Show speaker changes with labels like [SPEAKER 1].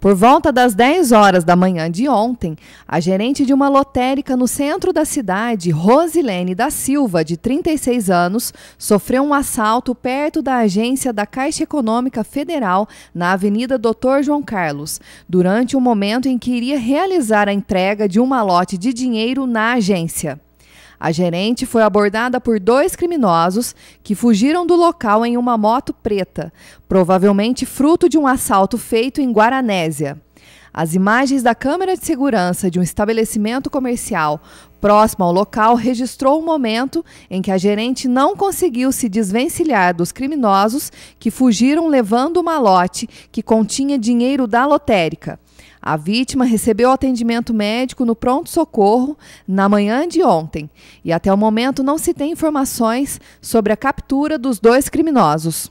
[SPEAKER 1] Por volta das 10 horas da manhã de ontem, a gerente de uma lotérica no centro da cidade, Rosilene da Silva, de 36 anos, sofreu um assalto perto da agência da Caixa Econômica Federal, na Avenida Doutor João Carlos, durante o um momento em que iria realizar a entrega de um lote de dinheiro na agência. A gerente foi abordada por dois criminosos que fugiram do local em uma moto preta, provavelmente fruto de um assalto feito em Guaranésia. As imagens da câmera de segurança de um estabelecimento comercial próximo ao local registrou o um momento em que a gerente não conseguiu se desvencilhar dos criminosos que fugiram levando uma lote que continha dinheiro da lotérica. A vítima recebeu atendimento médico no pronto-socorro na manhã de ontem e até o momento não se tem informações sobre a captura dos dois criminosos.